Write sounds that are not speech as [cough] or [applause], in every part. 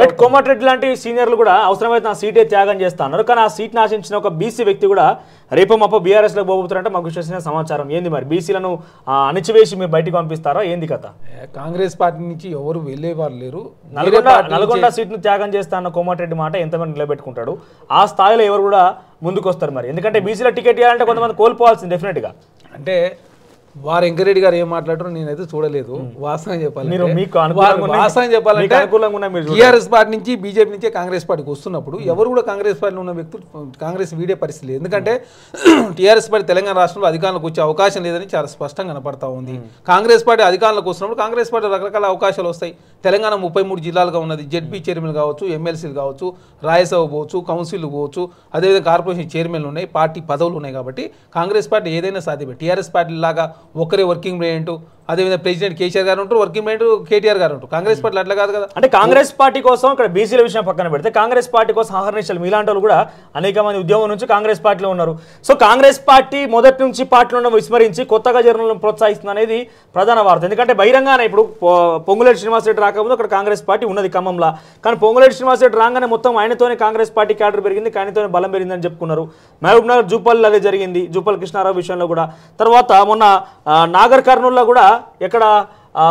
Right Komatireddy లాంటి సీనియర్లు కూడా అవసరమైతే నా సీటే త్యాగం చేస్తాను కానీ ఆ సీట్ ఆశించిన ఒక బీసీ వ్యక్తి కూడా రేపు మాప లో పోబోతున్నారంటే మాకు విశ్వసిన సమాచారం ఏంది మరి బీసీలను అణిచివేసి మీరు బయటకు పంపిస్తారా ఏంది కథ కాంగ్రెస్ పార్టీ నుంచి ఎవరు వెళ్ళేవారు లేరు నల్గొండ నల్గొండ సీట్ను త్యాగం చేస్తాన్న కోమటిరెడ్డి మాట ఎంతమంది నిలబెట్టుకుంటాడు ఆ స్థాయిలో ఎవరు కూడా ముందుకు వస్తారు మరి ఎందుకంటే బీసీలో టికెట్ ఇవ్వాలంటే కొంతమంది కోల్పోవాల్సింది డెఫినెట్గా అంటే వారు వెంకరెడ్డి గారు ఏం మాట్లాడారో నేనైతే చూడలేదు వాస్తవం చెప్పాలి వాస్తవం చెప్పాలంటే టీఆర్ఎస్ పార్టీ నుంచి బీజేపీ నుంచి కాంగ్రెస్ పార్టీకి వస్తున్నప్పుడు ఎవరు కూడా కాంగ్రెస్ పార్టీలో ఉన్న వ్యక్తులు కాంగ్రెస్ వీడే పరిస్థితి ఎందుకంటే [clears throat] టీఆర్ఎస్ పార్టీ తెలంగాణ రాష్ట్రంలో అధికారంలోకి వచ్చే అవకాశం లేదని చాలా స్పష్టంగా కనపడతా ఉంది కాంగ్రెస్ పార్టీ అధికారంలోకి వస్తున్నప్పుడు కాంగ్రెస్ పార్టీ రకరకాల అవకాశాలు వస్తాయి తెలంగాణ ముప్పై మూడు జిల్లాలుగా ఉన్నది జెడ్పీ చైర్మన్ కావచ్చు ఎమ్మెల్సీలు కావచ్చు రాయసభ పోవచ్చు కౌన్సిల్ పోవచ్చు అదేవిధంగా కార్పొరేషన్ చైర్మన్లు ఉన్నాయి పార్టీ పదవులు ఉన్నాయి కాబట్టి కాంగ్రెస్ పార్టీ ఏదైనా సాధ్యమే టీఆర్ఎస్ పార్టీ లాగా ఒకరి వర్కింగ్ ప్రెసిడెంట్ అదేవిధంగా ప్రెసిడెంట్ కేసీఆర్ గారు ఉంటారు వర్కింగ్ మైండ్ కేటీఆర్ గారు ఉంటారు కాంగ్రెస్ పార్టీ అట్లా కాదు కదా అంటే కాంగ్రెస్ పార్టీ కోసం ఇక్కడ బీసీల విషయం పక్కన పెడితే కాంగ్రెస్ పార్టీ కోసం ఆహరణించాలి మీలాంటి కూడా అనేక మంది ఉద్యోగం నుంచి కాంగ్రెస్ పార్టీలో ఉన్నారు సో కాంగ్రెస్ పార్టీ మొదటి నుంచి పార్టీలో విస్మరించి కొత్తగా జర్నలను ప్రోత్సహిస్తుంది అనేది ప్రధాన వార్త ఎందుకంటే బహిరంగానే ఇప్పుడు పొంగులేటి శ్రీనివాసరెడ్డి రాకముందు అక్కడ కాంగ్రెస్ పార్టీ ఉన్నది ఖమ్మంలా కానీ పొంగులేటి శ్రీనివాసరెడ్డి రాగానే మొత్తం ఆయనతోనే కాంగ్రెస్ పార్టీ క్యాడర్ పెరిగింది ఆయనతోనే బలం పెరిగిందని చెప్పుకున్నారు మహబూబ్ నగర్ జూపల్ అదే జరిగింది జూపల్ కృష్ణారావు విషయంలో కూడా తర్వాత మొన్న నాగర్ కర్నూల్లో కూడా ఎక్కడ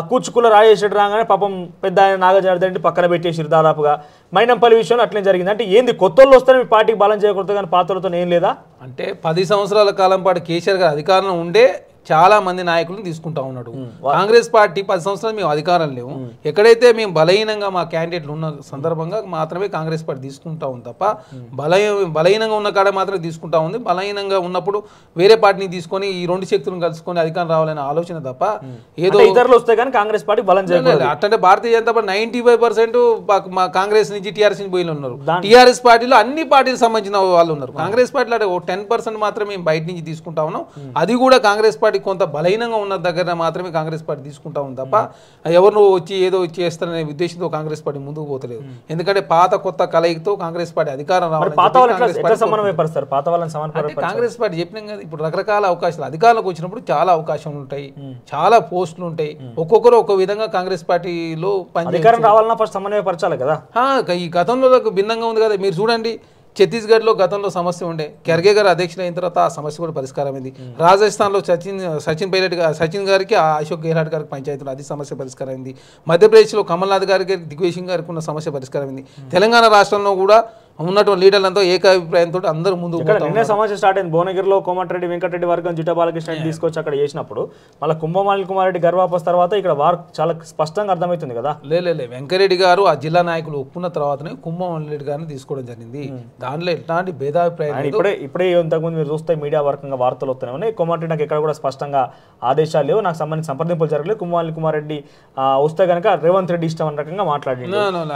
కూచుకుల రాజేశ్వరి రాగానే పాపం పెద్ద ఆయన నాగజార్దండి పక్కన పెట్టేసిరు దాదాపుగా మైనంపల్లి విషయంలో అట్లే జరిగింది అంటే ఏంది కొత్తలు వస్తారు మీ పార్టీకి బలం చేయకూడదు కానీ పాత్రలతో ఏం లేదా అంటే పది సంవత్సరాల కాలం పాటు కేసీఆర్ గారు అధికారంలో ఉండే చాలా మంది నాయకులను తీసుకుంటా ఉన్నాడు కాంగ్రెస్ పార్టీ పది సంవత్సరాలు మేము అధికారం లేవు ఎక్కడైతే మేము బలహీనంగా మా క్యాండిడేట్లు ఉన్న సందర్భంగా మాత్రమే కాంగ్రెస్ పార్టీ తీసుకుంటా ఉంది తప్ప బల బలహీనంగా ఉన్న కాడ మాత్రమే తీసుకుంటా ఉంది బలహీనంగా ఉన్నప్పుడు వేరే పార్టీని తీసుకొని ఈ రెండు శక్తులను కలుసుకొని అధికారం రావాలనే ఆలోచన తప్ప ఏదో ఇతరులు వస్తే కానీ కాంగ్రెస్ పార్టీ బలం చేయలేదు అట్లంటే Bharatiya Janata party ninety five percent మా కాంగ్రెస్ నుంచి టీఆర్ఎస్ నుంచి పోయిన ఉన్నారు టీఆర్ఎస్ పార్టీలో అన్ని పార్టీలకు సంబంధించిన వాళ్ళు ఉన్నారు కాంగ్రెస్ పార్టీలో టెన్ పర్సెంట్ మాత్రమే మేము బయట నుంచి తీసుకుంటా ఉన్నాం అది కూడా కాంగ్రెస్ పార్టీ పార్టీ కొంత బలహీనంగా ఉన్న దగ్గర మాత్రమే కాంగ్రెస్ పార్టీ తీసుకుంటా ఉంది తప్ప ఎవరు వచ్చి ఏదో చేస్తారనే ఉద్దేశంతో కాంగ్రెస్ పార్టీ ముందుకు పోతలేదు ఎందుకంటే పాత కొత్త కలయికతో కాంగ్రెస్ పార్టీ అధికారం రావాలి కాంగ్రెస్ పార్టీ చెప్పిన ఇప్పుడు రకరకాల అవకాశాలు అధికారంలోకి వచ్చినప్పుడు చాలా అవకాశాలు ఉంటాయి చాలా పోస్టులు ఉంటాయి ఒక్కొక్కరు ఒక విధంగా కాంగ్రెస్ పార్టీలో పనిచేయాలి రావాలన్నా సమన్వయపరచాలి కదా ఈ గతంలో భిన్నంగా ఉంది కదా మీరు చూడండి ఛత్తీస్గఢ్లో గతంలో సమస్య ఉండే ఖర్గే గారు అధ్యక్షులు అయిన తర్వాత ఆ సమస్య కూడా పరిష్కారమైంది రాజస్థాన్లో సచిన్ సచిన్ పైలట్ సచిన్ గారికి అశోక్ గెహ్లాట్ గారికి పంచాయతీలో అది సమస్య పరిష్కారమైంది మధ్యప్రదేశ్లో కమల్నాథ్ గారికి దిగ్వేషన్ గారికి ఉన్న సమస్య పరిష్కారమైంది తెలంగాణ రాష్ట్రంలో కూడా ఉన్నటువంటి లీడర్లంతా ఏకాభిప్రాయంతో అందరూ ముందు నిన్నే సమాజం స్టార్ట్ అయింది భువనగిరిలో కోమటిరెడ్డి వెంకటరెడ్డి వర్గం జిట బాలకృష్ణ తీసుకొచ్చి అక్కడ చేసినప్పుడు మళ్ళీ కుంభమాలి కుమారెడ్డి గర్వాపస్ తర్వాత ఇక్కడ వారు చాలా స్పష్టంగా అర్థమవుతుంది కదా లేదు వెంకరెడ్డి గారు ఆ జిల్లా నాయకులు ఒప్పున్న తర్వాతనే కుంభమాలి రెడ్డి గారిని తీసుకోవడం జరిగింది hmm. దానిలో ఎట్లాంటి భేదాభిప్రాయం ఇప్పుడే ఇప్పుడే ఇంతకుముందు మీరు చూస్తే మీడియా వర్గంగా వార్తలు వస్తున్నాయి ఉన్నాయి కోమటిరెడ్డి నాకు ఎక్కడ కూడా స్పష్టంగా ఆదేశాలు లేవు నాకు సంబంధించి సంప్రదింపులు జరగలేదు కుమార్ కుమారెడ్డి వస్తే కనుక రేవంత్ రెడ్డి ఇష్టం అన్న రకంగా మాట్లాడి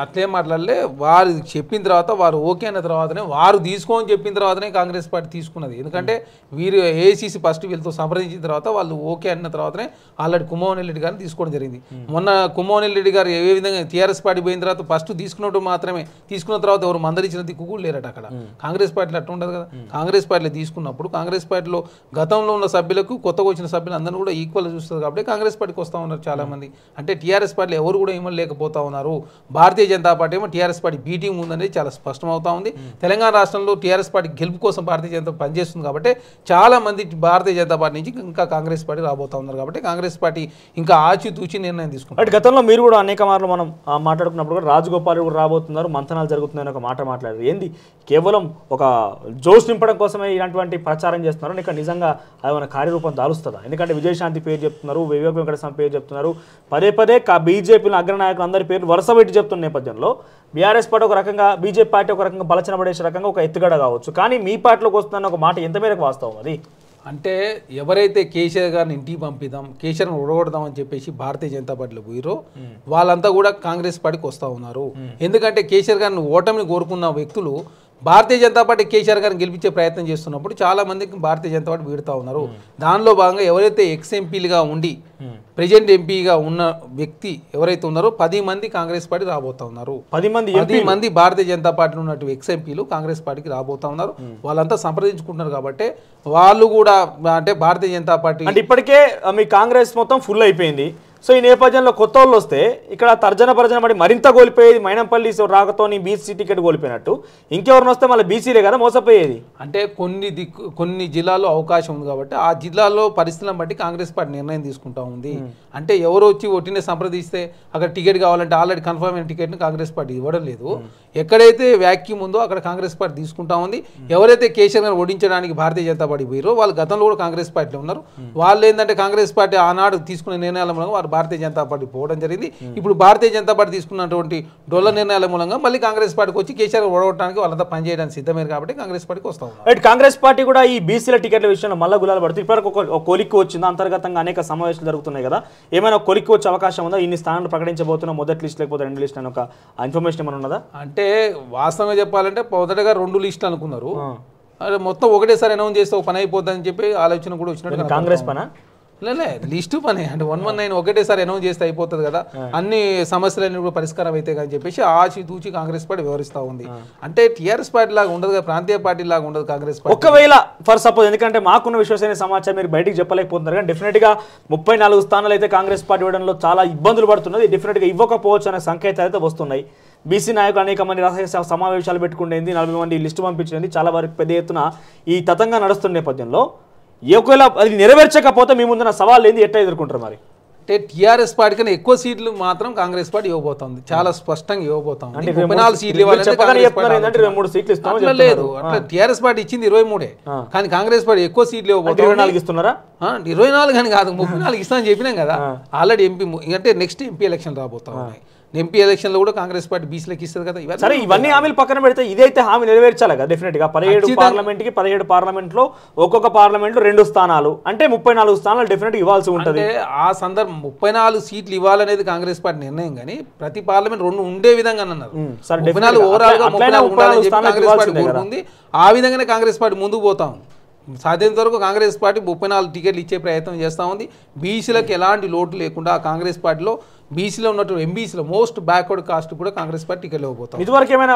అట్లే మాట్లాడలే వారు చెప్పిన తర్వాత వారు ఓకే అన్న తర్వాతనే వారు తీసుకోని చెప్పిన తర్వాతనే కాంగ్రెస్ పార్టీ తీసుకున్నది ఎందుకంటే వీరు ఏసీసీ ఫస్ట్ వీళ్ళతో సంప్రదించిన తర్వాత వాళ్ళు ఓకే అన్న తర్వాతనే ఆల్రెడీ కుమ్మోహన్ రెడ్డి గారిని తీసుకోవడం జరిగింది మొన్న కుమ్మోహన్ రెడ్డి గారు ఏ విధంగా టీఆర్ఎస్ పార్టీ పోయిన తర్వాత ఫస్ట్ తీసుకున్నట్టు మాత్రమే తీసుకున్న తర్వాత ఎవరు మందరించిన దిక్కు కూడా లేరట అక్కడ కాంగ్రెస్ పార్టీలు అట్లా ఉండదు కదా కాంగ్రెస్ పార్టీలో తీసుకున్నప్పుడు కాంగ్రెస్ పార్టీలో గతంలో ఉన్న సభ్యులకు కొత్తగా వచ్చిన సభ్యులు అందరూ కూడా ఈక్వల్ చూస్తారు కాబట్టి కాంగ్రెస్ పార్టీకి వస్తూ ఉన్నారు చాలామంది అంటే టీఆర్ఎస్ పార్టీలో ఎవరు కూడా ఏమో లేకపోతా ఉన్నారు భారతీయ జనతా పార్టీ ఏమో టీఆర్ఎస్ పార్టీ బీటింగ్ ఉందనేది చాలా స్పష్టమవుతుంది అవుతా ఉంది తెలంగాణ రాష్ట్రంలో టీఆర్ఎస్ పార్టీ గెలుపు కోసం భారతీయ జనతా పనిచేస్తుంది కాబట్టి చాలా మంది భారతీయ జనతా పార్టీ నుంచి ఇంకా కాంగ్రెస్ పార్టీ రాబోతా ఉన్నారు కాబట్టి కాంగ్రెస్ పార్టీ ఇంకా ఆచితూచి నిర్ణయం తీసుకుంటారు గతంలో మీరు కూడా అనేక మార్లు మనం మాట్లాడుకున్నప్పుడు కూడా రాజగోపాల్ కూడా రాబోతున్నారు మంతనాలు జరుగుతున్నాయని ఒక మాట మాట్లాడారు ఏంది కేవలం ఒక జోష్ నింపడం కోసమే ఇలాంటివంటి ప్రచారం చేస్తున్నారు ఇక్కడ నిజంగా అది మన కార్యరూపం దాలుస్తుందా ఎందుకంటే విజయశాంతి పేరు చెప్తున్నారు వివేక వెంకటస్వామి పేరు చెప్తున్నారు పదే పదే బీజేపీలో అగ్రనాయకులు అందరి పేరు వరుస పెట్టి చెప్తున్న నేపథ్యంలో బీఆర్ఎస్ పార్టీ ఒక రకంగా బీజేపీ పార్టీ ఒక రకంగా బలచన పడేసే రకంగా ఒక ఎత్తుగడ కావచ్చు కానీ మీ పార్టీలోకి వస్తుందన్న ఒక మాట ఎంత మేరకు వాస్తవం అది అంటే ఎవరైతే కేసీఆర్ గారిని ఇంటికి పంపిద్దాం కేసీఆర్ని ఉడగొడదాం అని చెప్పేసి భారతీయ జనతా పార్టీలో పోయిరో వాళ్ళంతా కూడా కాంగ్రెస్ పార్టీకి వస్తూ ఉన్నారు ఎందుకంటే కేసీఆర్ గారిని ఓటమిని కోరుకున్న వ్యక్తులు భారతీయ జనతా పార్టీ కేసీఆర్ గారిని గెలిపించే ప్రయత్నం చేస్తున్నప్పుడు చాలామందికి భారతీయ జనతా పార్టీ వీడుతూ ఉన్నారు దానిలో భాగంగా ఎవరైతే ఎక్స్ ఎంపీలుగా ఉండి ప్రజెంట్ ఎంపీగా ఉన్న వ్యక్తి ఎవరైతే ఉన్నారో పది మంది కాంగ్రెస్ పార్టీ రాబోతా ఉన్నారు పది మంది పది మంది భారతీయ జనతా పార్టీలో ఉన్నట్టు ఎక్స్ ఎంపీలు కాంగ్రెస్ పార్టీకి రాబోతా ఉన్నారు వాళ్ళంతా సంప్రదించుకుంటున్నారు కాబట్టి వాళ్ళు కూడా అంటే భారతీయ జనతా పార్టీ అంటే ఇప్పటికే మీ కాంగ్రెస్ మొత్తం ఫుల్ అయిపోయింది సో ఈ నేపథ్యంలో కొత్త వాళ్ళు వస్తే ఇక్కడ తర్జన పర్జన పడి మరింత కోల్పోయేది మైనంపల్లి రాకతోని బీసీ టికెట్ కోల్పోయినట్టు ఇంకెవరిని వస్తే మళ్ళీ బీసీలే కదా మోసపోయేది అంటే కొన్ని దిక్కు కొన్ని జిల్లాల్లో అవకాశం ఉంది కాబట్టి ఆ జిల్లాలో పరిస్థితులను బట్టి కాంగ్రెస్ పార్టీ నిర్ణయం తీసుకుంటా ఉంది అంటే ఎవరు వచ్చి ఒట్టినే సంప్రదిస్తే అక్కడ టికెట్ కావాలంటే ఆల్రెడీ కన్ఫర్మ్ అయిన టికెట్ని కాంగ్రెస్ పార్టీ ఇవ్వడం లేదు ఎక్కడైతే వ్యాక్యూమ్ ఉందో అక్కడ కాంగ్రెస్ పార్టీ తీసుకుంటా ఉంది ఎవరైతే కేసీఆర్ గారు ఓడించడానికి భారతీయ జనతా పార్టీ పోయారో వాళ్ళు గతంలో కూడా కాంగ్రెస్ పార్టీలో ఉన్నారు వాళ్ళు ఏంటంటే కాంగ్రెస్ పార్టీ ఆనాడు తీసుకునే నిర్ణయాల మూలంగా వారు భారతీయ జనతా పార్టీ పోవడం జరిగింది ఇప్పుడు భారతీయ జనతా పార్టీ తీసుకున్నటువంటి డొల్ల నిర్ణయాల మూలంగా మళ్ళీ కాంగ్రెస్ పార్టీకి వచ్చి కేసీఆర్ ఓడగొట్టడానికి వాళ్ళంతా పనిచేయడానికి సిద్ధమైంది కాబట్టి కాంగ్రెస్ పార్టీకి వస్తాం ఉన్నారు కాంగ్రెస్ పార్టీ కూడా ఈ బీసీల టికెట్ల విషయంలో మళ్ళీ గులాలు పడుతుంది ఇప్పటివరకు ఒక కొలిక్కి వచ్చింది అంతర్గతంగా అనేక సమావేశాలు జరుగుతున్నాయి కదా ఏమైనా కొలిక్కి వచ్చే అవకాశం ఉందా ఇన్ని స్థానాలు ప్రకటించబోతున్న మొదటి లిస్ట్ లేకపోతే రెండు లిస్ట్ అని ఒక ఇన్ఫర్మేషన్ ఏమైనా ఉన్నదా అంటే వాస్తవంగా చెప్పాలంటే మొదటగా రెండు లిస్టులు అనుకున్నారు మొత్తం ఒకటేసారి అనౌన్స్ చేస్తే ఒక పని అయిపోద్దని చెప్పి ఆలోచన కూడా వచ్చినట్టు కాంగ్రెస్ పనా లే లిస్టు పని అంటే వన్ వన్ నైన్ ఒకటేసారి అనౌన్స్ చేస్తే అయిపోతుంది కదా అన్ని సమస్యలు కూడా పరిష్కారం అయితే అని చెప్పేసి ఆచి తూచి కాంగ్రెస్ పార్టీ వివరిస్తూ ఉంది అంటే టీఆర్ఎస్ పార్టీ లాగా ఉండదు కదా ప్రాంతీయ పార్టీ లాగా ఉండదు కాంగ్రెస్ పార్టీ ఒకవేళ ఫర్ సపోజ్ ఎందుకంటే మాకున్న విశ్వసనీయ సమాచారం మీరు బయటకు చెప్పలేకపోతున్నారు కానీ డెఫినెట్ గా ముప్పై నాలుగు స్థానాలు అయితే కాంగ్రెస్ పార్టీ ఇవ్వడంలో చాలా ఇబ్బందులు పడుతున్నది డెఫినెట్ గా ఇవ్వకపోవచ్చు అనే సంకేతాలు అయితే వస్తున్నాయి బీసీ నాయకులు అనేక మంది రాజకీయ సమావేశాలు పెట్టుకుండేది నలభై మంది లిస్టు పంపించింది చాలా వరకు పెద్ద ఎత్తున ఈ తతంగా నడుస్తున్న నేపథ్యంలో ఒకవేళ అది నెరవేర్చకపోతే మీ ముందున్న సవాళ్ళు ఏంది ఎట్లా ఎదుర్కొంటారు మరి అంటే టీఆర్ఎస్ పార్టీ కన్నా ఎక్కువ సీట్లు మాత్రం కాంగ్రెస్ పార్టీ ఇవ్వబోతోంది చాలా hmm. స్పష్టంగా ఇవ్వబోతోంది ముప్పై నాలుగు సీట్లు లేదు అట్లా hmm. టీఆర్ఎస్ పార్టీ ఇచ్చింది ఇరవై మూడే hmm. కానీ కాంగ్రెస్ పార్టీ ఎక్కువ సీట్లు ఇవ్వబోతుంది ఇరవై నాలుగు ఇస్తున్నారా ఇరవై నాలుగు అని కాదు ముప్పై నాలుగు ఇస్తామని చెప్పినాం కదా ఆల్రెడీ ఎంపీ అంటే నెక్స్ట్ ఎంపీ ఎలక్షన్ రాబోతా ఉన్నాయి ఎంపీ ఎలక్షన్లో కూడా కాంగ్రెస్ పార్టీ బీసీలకు ఇస్తుంది కదా సరే ఇవన్నీ హామీలు పక్కన పెడితే ఇదైతే హామీ నెరవేర్చాలి కదా డెఫినెట్గా పదిహేడు పార్లమెంట్కి పదిహేడు పార్లమెంట్లో ఒక్కొక్క పార్లమెంట్లో రెండు స్థానాలు అంటే ముప్పై నాలుగు స్థానాలు డెఫినెట్గా ఇవ్వాల్సి ఉంటుంది ఆ సందర్భం ముప్పై నాలుగు సీట్లు ఇవ్వాలనేది కాంగ్రెస్ పార్టీ నిర్ణయం కానీ ప్రతి పార్లమెంట్ రెండు ఉండే విధంగా అన్నారు సరే నాలుగు ఓవరాల్గా ముప్పై నాలుగు ఆ విధంగానే కాంగ్రెస్ పార్టీ ముందుకు పోతాం సాధ్యత వరకు కాంగ్రెస్ పార్టీ ముప్పై నాలుగు టికెట్లు ఇచ్చే ప్రయత్నం చేస్తూ ఉంది బీసీలకు ఎలాంటి లోటు లేకుండా కాంగ్రెస్ పార్టీలో బీసీలో ఉన్నటువంటి ఎంబీసీలో మోస్ట్ బ్యాక్వర్డ్ కాస్ట్ కూడా కాంగ్రెస్ పార్టీ టికెట్ ఇవ్వబోతుంది ఇదివరకు ఏమైనా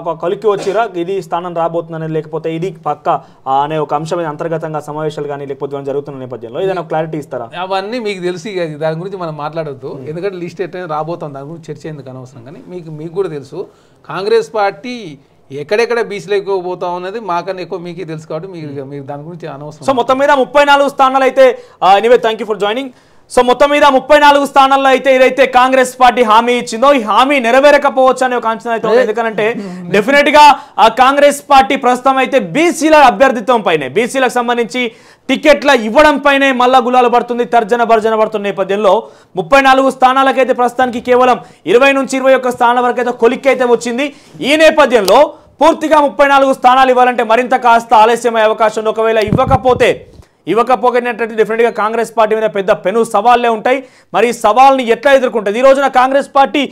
ఒక కలికి వచ్చిరా ఇది స్థానం రాబోతుందని లేకపోతే ఇది పక్క అనే ఒక అంశం మీద అంతర్గతంగా సమావేశాలు కానీ లేకపోతే జరుగుతున్న నేపథ్యంలో ఏదైనా క్లారిటీ ఇస్తారా అవన్నీ మీకు తెలిసి దాని గురించి మనం మాట్లాడద్దు ఎందుకంటే లిస్ట్ ఎట్లయినా రాబోతుంది దాని గురించి చర్చ ఎందుకు అనవసరం కానీ మీకు మీకు కూడా తెలుసు కాంగ్రెస్ పార్టీ ఎక్కడెక్కడ ఎక్కువ పోతా ఉన్నది మాకన్నా ఎక్కువ మీకే తెలుసు కాబట్టి hmm. మీరు దాని గురించి అనవసరం సో మొత్తం మీద ముప్పై నాలుగు స్థానాలు అయితే anyway thank for joining so మొత్తం మీద ముప్పై నాలుగు స్థానాల్లో అయితే ఇదైతే కాంగ్రెస్ పార్టీ హామీ ఇచ్చిందో ఈ హామీ నెరవేరకపోవచ్చు అనే ఒక అంచనా అయితే ఎందుకంటే డెఫినెట్ గా కాంగ్రెస్ పార్టీ ప్రస్తుతం అయితే బీసీల అభ్యర్థిత్వం పైనే బీసీలకు సంబంధించి టికెట్ల ఇవ్వడం పైనే మళ్ళా గులాలు పడుతుంది తర్జన భర్జన పడుతున్న నేపథ్యంలో ముప్పై నాలుగు స్థానాలకైతే ప్రస్తుతానికి కేవలం ఇరవై నుంచి ఇరవై ఒక్క స్థానాల వరకు అయితే అయితే వచ్చింది ఈ నేపథ్యంలో పూర్తిగా ముప్పై స్థానాలు ఇవ్వాలంటే మరింత కాస్త ఆలస్యమయ్యే అవకాశం ఒకవేళ ఇవ్వకపోతే ఇవ్వకపోయినట్టు డెఫినెట్గా కాంగ్రెస్ పార్టీ మీద పెద్ద పెను సవాళ్లే ఉంటాయి మరి ఈ సవాల్ని ఎట్లా ఎదుర్కొంటుంది ఈ రోజున కాంగ్రెస్ పార్టీ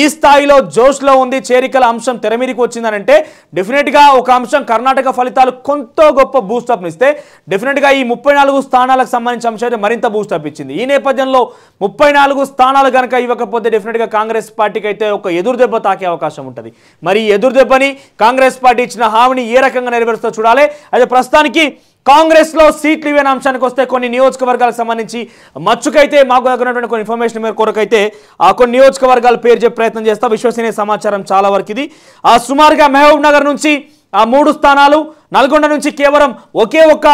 ఈ స్థాయిలో జోష్లో ఉంది చేరికల అంశం తెరమీరికి వచ్చిందనంటే డెఫినెట్గా ఒక అంశం కర్ణాటక ఫలితాలు కొంత గొప్ప బూస్టప్ని ఇస్తే డెఫినెట్గా ఈ ముప్పై నాలుగు స్థానాలకు సంబంధించిన అంశం అయితే మరింత బూస్టప్ ఇచ్చింది ఈ నేపథ్యంలో ముప్పై నాలుగు స్థానాలు కనుక ఇవ్వకపోతే డెఫినెట్గా కాంగ్రెస్ పార్టీకి అయితే ఒక ఎదురుదెబ్బ తాకే అవకాశం ఉంటుంది మరి ఎదురుదెబ్బని కాంగ్రెస్ పార్టీ ఇచ్చిన హామీని ఏ రకంగా నెరవేరుస్తూ చూడాలి అయితే ప్రస్తుతానికి కాంగ్రెస్లో సీట్లు ఇవ్వని అంశానికి వస్తే కొన్ని నియోజకవర్గాలకు సంబంధించి మచ్చుకైతే మాకు దగ్గరటువంటి కొన్ని ఇన్ఫర్మేషన్ మేర కొరకైతే ఆ కొన్ని నియోజకవర్గాలు పేరు చెప్పే ప్రయత్నం చేస్తా విశ్వసనీయ సమాచారం చాలా వరకు ఇది ఆ సుమారుగా మహబూబ్ నగర్ నుంచి ఆ మూడు స్థానాలు నల్గొండ నుంచి కేవలం ఒకే ఒక్క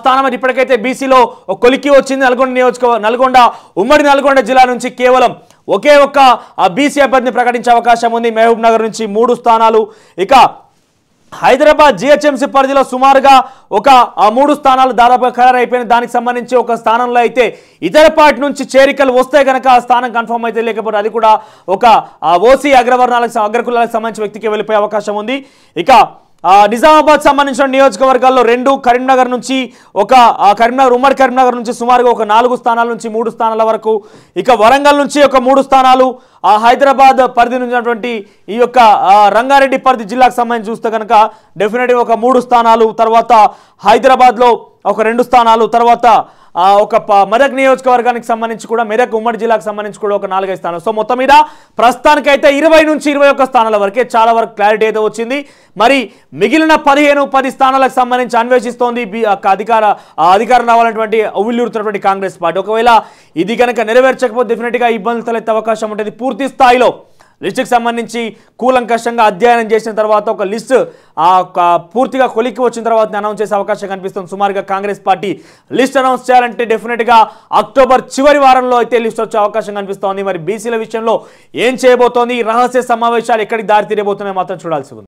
స్థానం అది ఇప్పటికైతే బీసీలో కొలికి వచ్చింది నల్గొండ నియోజకవర్గ నల్గొండ ఉమ్మడి నల్గొండ జిల్లా నుంచి కేవలం ఒకే ఒక్క బీసీ అభ్యర్థిని ప్రకటించే అవకాశం ఉంది మహబూబ్ నగర్ నుంచి మూడు స్థానాలు ఇక హైదరాబాద్ జిహెచ్ఎంసీ పరిధిలో సుమారుగా ఒక మూడు స్థానాలు దాదాపుగా ఖరారైపోయిన దానికి సంబంధించి ఒక స్థానంలో అయితే ఇతర పార్టీ నుంచి చేరికలు వస్తే కనుక ఆ స్థానం కన్ఫర్మ్ అయితే లేకపోతే అది కూడా ఒక ఓసీ అగ్రవర్ణాలకు అగ్రకులాలకు సంబంధించిన వ్యక్తికి వెళ్ళిపోయే అవకాశం ఉంది ఇక నిజామాబాద్ సంబంధించిన నియోజకవర్గాల్లో రెండు కరీంనగర్ నుంచి ఒక కరీంనగర్ ఉమ్మడి కరీంనగర్ నుంచి సుమారుగా ఒక నాలుగు స్థానాల నుంచి మూడు స్థానాల వరకు ఇక వరంగల్ నుంచి ఒక మూడు స్థానాలు ఆ హైదరాబాద్ పరిధి నుంచినటువంటి ఈ యొక్క రంగారెడ్డి పరిధి జిల్లాకు సంబంధించి చూస్తే కనుక డెఫినెట్గా ఒక మూడు స్థానాలు తర్వాత హైదరాబాద్లో ఒక రెండు స్థానాలు తర్వాత ఒక మెదక్ నియోజకవర్గానికి సంబంధించి కూడా మెదక్ ఉమ్మడి జిల్లాకు సంబంధించి కూడా ఒక నాలుగైదు స్థానం సో మొత్తం మీద ప్రస్తుతానికి అయితే ఇరవై నుంచి ఇరవై ఒక్క స్థానాల వరకే చాలా వరకు క్లారిటీ అయితే వచ్చింది మరి మిగిలిన పదిహేను పది స్థానాలకు సంబంధించి అన్వేషిస్తోంది అధికార అధికారం రావాలన్నటువంటి ఉవ్విల్లుతున్నటువంటి కాంగ్రెస్ పార్టీ ఒకవేళ ఇది కనుక నెరవేర్చకపోతే డెఫినెట్గా ఇబ్బందులు తలెత్తే అవకాశం ఉంటుంది పూర్తి పూర్తి స్థాయిలో లిస్టుకు సంబంధించి కూలంకషంగా అధ్యయనం చేసిన తర్వాత ఒక లిస్ట్ పూర్తిగా కొలిక్కి వచ్చిన తర్వాత అనౌన్స్ చేసే అవకాశం కనిపిస్తుంది సుమారుగా కాంగ్రెస్ పార్టీ లిస్ట్ అనౌన్స్ చేయాలంటే డెఫినెట్గా అక్టోబర్ చివరి వారంలో అయితే లిస్ట్ వచ్చే అవకాశం కనిపిస్తోంది మరి బీసీల విషయంలో ఏం చేయబోతోంది రహస్య సమావేశాలు ఎక్కడికి దారి తీరబోతున్నాయో మాత్రం చూడాల్సి ఉంది